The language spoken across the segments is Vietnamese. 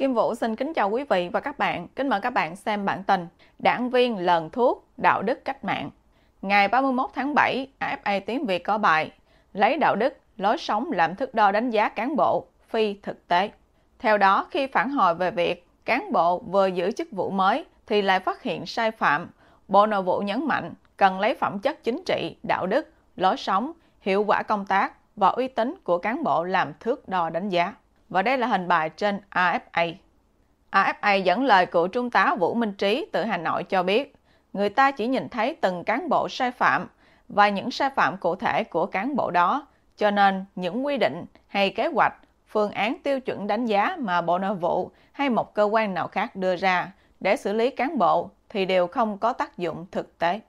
Kim Vũ xin kính chào quý vị và các bạn. Kính mời các bạn xem bản tin Đảng viên lần thuốc đạo đức cách mạng. Ngày 31 tháng 7, AFA tiếng Việt có bài Lấy đạo đức, lối sống làm thước đo đánh giá cán bộ, phi thực tế. Theo đó, khi phản hồi về việc cán bộ vừa giữ chức vụ mới thì lại phát hiện sai phạm, Bộ Nội vụ nhấn mạnh cần lấy phẩm chất chính trị, đạo đức, lối sống, hiệu quả công tác và uy tín của cán bộ làm thước đo đánh giá và đây là hình bài trên AFA. AFA dẫn lời cựu trung tá Vũ Minh Trí từ Hà Nội cho biết, người ta chỉ nhìn thấy từng cán bộ sai phạm và những sai phạm cụ thể của cán bộ đó, cho nên những quy định hay kế hoạch, phương án tiêu chuẩn đánh giá mà Bộ Nội vụ hay một cơ quan nào khác đưa ra để xử lý cán bộ thì đều không có tác dụng thực tế.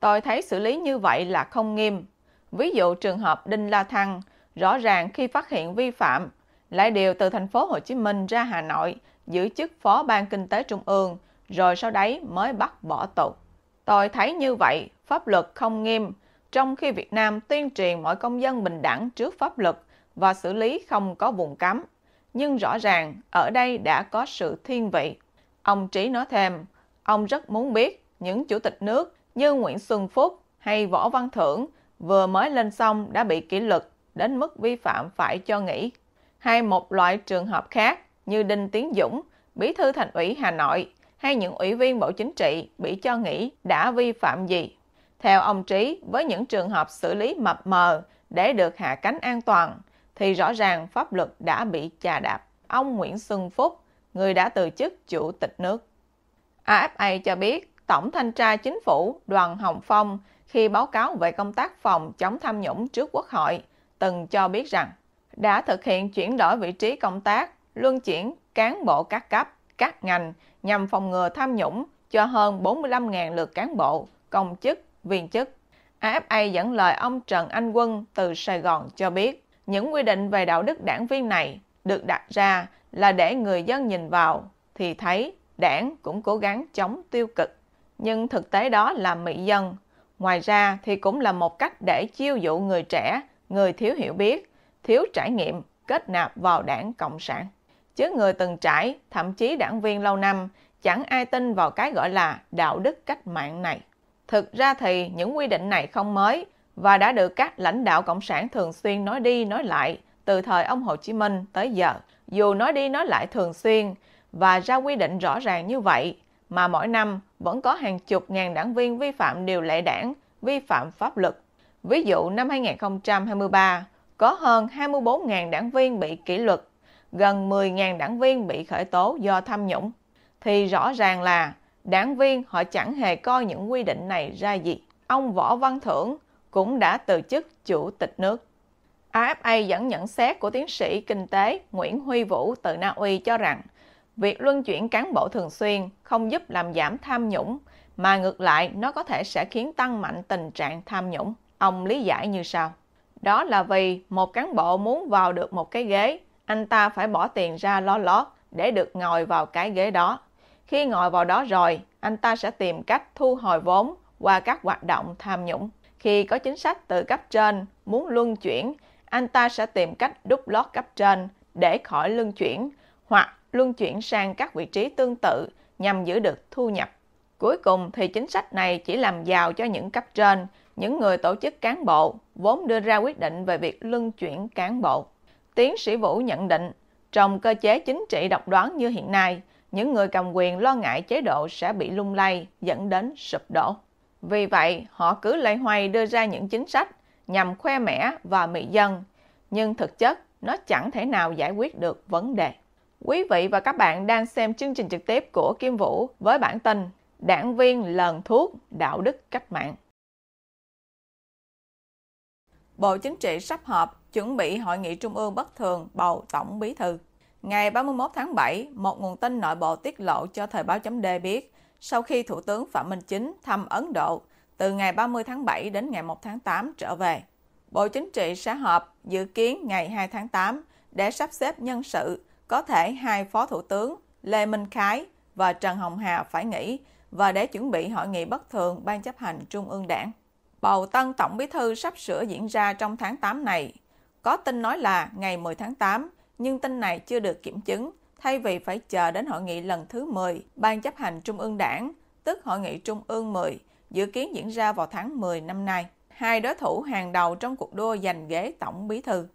Tôi thấy xử lý như vậy là không nghiêm. Ví dụ trường hợp Đinh La Thăng, rõ ràng khi phát hiện vi phạm lại điều từ thành phố Hồ Chí Minh ra Hà Nội giữ chức Phó Ban Kinh tế Trung ương, rồi sau đấy mới bắt bỏ tù. Tôi thấy như vậy, pháp luật không nghiêm, trong khi Việt Nam tuyên truyền mọi công dân bình đẳng trước pháp luật và xử lý không có vùng cấm. Nhưng rõ ràng, ở đây đã có sự thiên vị. Ông Trí nói thêm, ông rất muốn biết những chủ tịch nước như Nguyễn Xuân Phúc hay Võ Văn Thưởng vừa mới lên xong đã bị kỷ luật đến mức vi phạm phải cho nghỉ hay một loại trường hợp khác như Đinh Tiến Dũng, Bí thư Thành ủy Hà Nội hay những ủy viên Bộ Chính trị bị cho nghỉ đã vi phạm gì. Theo ông Trí, với những trường hợp xử lý mập mờ để được hạ cánh an toàn thì rõ ràng pháp luật đã bị chà đạp. Ông Nguyễn Xuân Phúc, người đã từ chức chủ tịch nước. AFA cho biết Tổng Thanh tra Chính phủ Đoàn Hồng Phong khi báo cáo về công tác phòng chống tham nhũng trước Quốc hội từng cho biết rằng đã thực hiện chuyển đổi vị trí công tác, luân chuyển cán bộ các cấp, các ngành nhằm phòng ngừa tham nhũng cho hơn 45.000 lượt cán bộ, công chức, viên chức. AFA dẫn lời ông Trần Anh Quân từ Sài Gòn cho biết, những quy định về đạo đức đảng viên này được đặt ra là để người dân nhìn vào thì thấy đảng cũng cố gắng chống tiêu cực. Nhưng thực tế đó là mị dân. Ngoài ra thì cũng là một cách để chiêu dụ người trẻ, người thiếu hiểu biết thiếu trải nghiệm, kết nạp vào đảng Cộng sản. Chứ người từng trải, thậm chí đảng viên lâu năm, chẳng ai tin vào cái gọi là đạo đức cách mạng này. Thực ra thì những quy định này không mới và đã được các lãnh đạo Cộng sản thường xuyên nói đi nói lại từ thời ông Hồ Chí Minh tới giờ. Dù nói đi nói lại thường xuyên và ra quy định rõ ràng như vậy, mà mỗi năm vẫn có hàng chục ngàn đảng viên vi phạm điều lệ đảng, vi phạm pháp luật. Ví dụ năm 2023, có hơn 24.000 đảng viên bị kỷ luật, gần 10.000 đảng viên bị khởi tố do tham nhũng, thì rõ ràng là đảng viên họ chẳng hề coi những quy định này ra gì. Ông Võ Văn Thưởng cũng đã từ chức chủ tịch nước. AFA dẫn nhận xét của tiến sĩ kinh tế Nguyễn Huy Vũ từ Na Uy cho rằng việc luân chuyển cán bộ thường xuyên không giúp làm giảm tham nhũng mà ngược lại nó có thể sẽ khiến tăng mạnh tình trạng tham nhũng. Ông lý giải như sau. Đó là vì một cán bộ muốn vào được một cái ghế, anh ta phải bỏ tiền ra lo lót để được ngồi vào cái ghế đó. Khi ngồi vào đó rồi, anh ta sẽ tìm cách thu hồi vốn qua các hoạt động tham nhũng. Khi có chính sách từ cấp trên muốn luân chuyển, anh ta sẽ tìm cách đúc lót cấp trên để khỏi luân chuyển hoặc luân chuyển sang các vị trí tương tự nhằm giữ được thu nhập. Cuối cùng thì chính sách này chỉ làm giàu cho những cấp trên, những người tổ chức cán bộ vốn đưa ra quyết định về việc luân chuyển cán bộ. Tiến sĩ Vũ nhận định, trong cơ chế chính trị độc đoán như hiện nay, những người cầm quyền lo ngại chế độ sẽ bị lung lay dẫn đến sụp đổ. Vì vậy, họ cứ lây hoay đưa ra những chính sách nhằm khoe mẽ và mị dân, nhưng thực chất nó chẳng thể nào giải quyết được vấn đề. Quý vị và các bạn đang xem chương trình trực tiếp của Kim Vũ với bản tin Đảng viên lần thuốc đạo đức cách mạng. Bộ Chính trị sắp họp chuẩn bị hội nghị trung ương bất thường bầu tổng bí thư. Ngày 31 tháng 7, một nguồn tin nội bộ tiết lộ cho thời báo chấm biết, sau khi Thủ tướng Phạm Minh Chính thăm Ấn Độ từ ngày 30 tháng 7 đến ngày 1 tháng 8 trở về, Bộ Chính trị sẽ họp dự kiến ngày 2 tháng 8 để sắp xếp nhân sự có thể hai Phó Thủ tướng Lê Minh Khái và Trần Hồng Hà phải nghỉ và để chuẩn bị hội nghị bất thường Ban chấp hành Trung ương Đảng. Bầu tân tổng bí thư sắp sửa diễn ra trong tháng 8 này. Có tin nói là ngày 10 tháng 8, nhưng tin này chưa được kiểm chứng, thay vì phải chờ đến hội nghị lần thứ 10 Ban chấp hành Trung ương Đảng, tức Hội nghị Trung ương 10, dự kiến diễn ra vào tháng 10 năm nay. Hai đối thủ hàng đầu trong cuộc đua giành ghế tổng bí thư.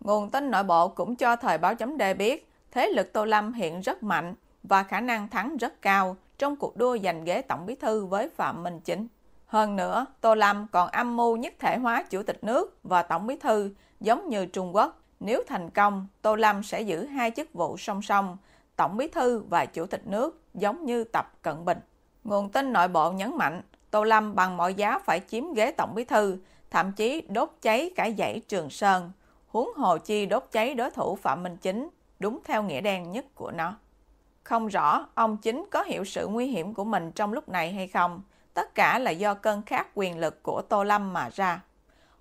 Nguồn tin nội bộ cũng cho thời báo chấm đề biết, thế lực Tô Lâm hiện rất mạnh và khả năng thắng rất cao trong cuộc đua giành ghế tổng bí thư với Phạm Minh Chính. Hơn nữa, Tô Lâm còn âm mưu nhất thể hóa chủ tịch nước và tổng bí thư giống như Trung Quốc. Nếu thành công, Tô Lâm sẽ giữ hai chức vụ song song, tổng bí thư và chủ tịch nước giống như Tập Cận Bình. Nguồn tin nội bộ nhấn mạnh, Tô Lâm bằng mọi giá phải chiếm ghế tổng bí thư, thậm chí đốt cháy cả dãy Trường Sơn, huống hồ chi đốt cháy đối thủ Phạm Minh Chính, đúng theo nghĩa đen nhất của nó. Không rõ ông Chính có hiểu sự nguy hiểm của mình trong lúc này hay không, tất cả là do cơn khát quyền lực của Tô Lâm mà ra.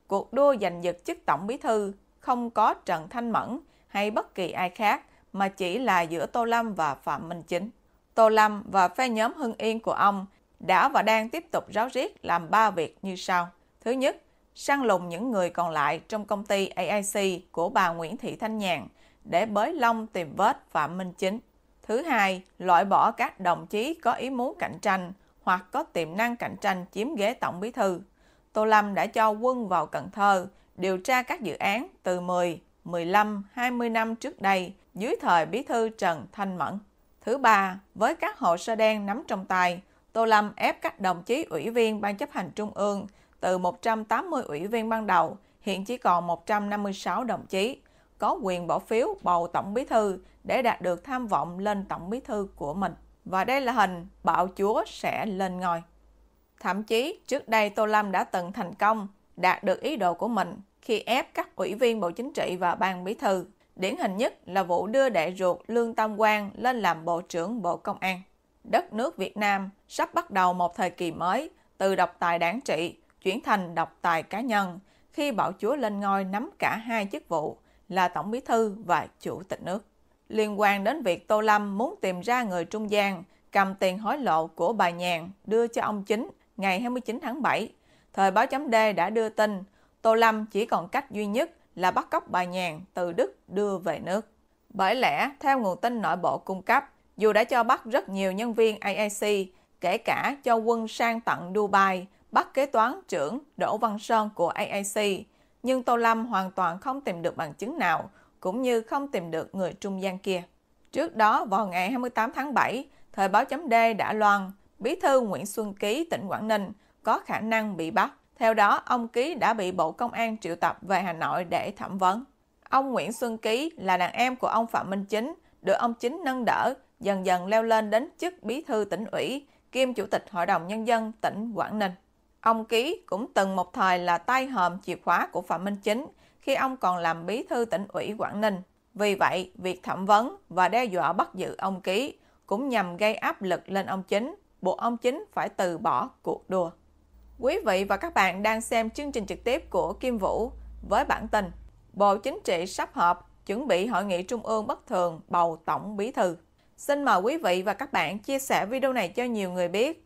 Cuộc đua giành giật chức tổng bí thư không có Trần Thanh Mẫn hay bất kỳ ai khác mà chỉ là giữa Tô Lâm và Phạm Minh Chính. Tô Lâm và phe nhóm Hưng Yên của ông đã và đang tiếp tục ráo riết làm ba việc như sau. Thứ nhất, săn lùng những người còn lại trong công ty AIC của bà Nguyễn Thị Thanh Nhàn để bới long tìm vết Phạm Minh Chính. Thứ hai, loại bỏ các đồng chí có ý muốn cạnh tranh hoặc có tiềm năng cạnh tranh chiếm ghế tổng bí thư. Tô Lâm đã cho quân vào Cần Thơ điều tra các dự án từ 10, 15, 20 năm trước đây dưới thời bí thư Trần Thanh Mẫn. Thứ ba, với các hồ sơ đen nắm trong tay, Tô Lâm ép các đồng chí ủy viên Ban chấp hành Trung ương từ 180 ủy viên ban đầu, hiện chỉ còn 156 đồng chí, có quyền bỏ phiếu bầu tổng bí thư để đạt được tham vọng lên tổng bí thư của mình. Và đây là hình bạo chúa sẽ lên ngôi. Thậm chí trước đây Tô Lâm đã từng thành công đạt được ý đồ của mình khi ép các ủy viên Bộ Chính trị và Ban Bí thư. Điển hình nhất là vụ đưa đệ ruột Lương Tam Quang lên làm Bộ trưởng Bộ Công an. Đất nước Việt Nam sắp bắt đầu một thời kỳ mới từ độc tài đảng trị chuyển thành độc tài cá nhân khi Bạo chúa lên ngôi nắm cả hai chức vụ là Tổng Bí thư và Chủ tịch nước liên quan đến việc Tô Lâm muốn tìm ra người trung gian cầm tiền hối lộ của bà Nhàn đưa cho ông Chính ngày 29 tháng 7. Thời báo chấm D đã đưa tin Tô Lâm chỉ còn cách duy nhất là bắt cóc bà Nhàn từ Đức đưa về nước. Bởi lẽ, theo nguồn tin nội bộ cung cấp, dù đã cho bắt rất nhiều nhân viên AIC, kể cả cho quân sang tận Dubai, bắt kế toán trưởng Đỗ Văn Sơn của AIC, nhưng Tô Lâm hoàn toàn không tìm được bằng chứng nào cũng như không tìm được người trung gian kia. Trước đó, vào ngày 28 tháng 7, thời báo chấm D đã loan Bí thư Nguyễn Xuân Ký tỉnh Quảng Ninh có khả năng bị bắt. Theo đó, ông Ký đã bị Bộ Công an triệu tập về Hà Nội để thẩm vấn. Ông Nguyễn Xuân Ký là đàn em của ông Phạm Minh Chính, được ông Chính nâng đỡ, dần dần leo lên đến chức bí thư tỉnh ủy, kiêm chủ tịch Hội đồng Nhân dân tỉnh Quảng Ninh. Ông Ký cũng từng một thời là tay hòm chìa khóa của Phạm Minh Chính, khi ông còn làm bí thư tỉnh ủy Quảng Ninh. Vì vậy, việc thẩm vấn và đe dọa bắt giữ ông Ký cũng nhằm gây áp lực lên ông Chính, buộc ông Chính phải từ bỏ cuộc đua. Quý vị và các bạn đang xem chương trình trực tiếp của Kim Vũ với bản tin Bộ Chính trị sắp họp chuẩn bị hội nghị trung ương bất thường bầu tổng bí thư. Xin mời quý vị và các bạn chia sẻ video này cho nhiều người biết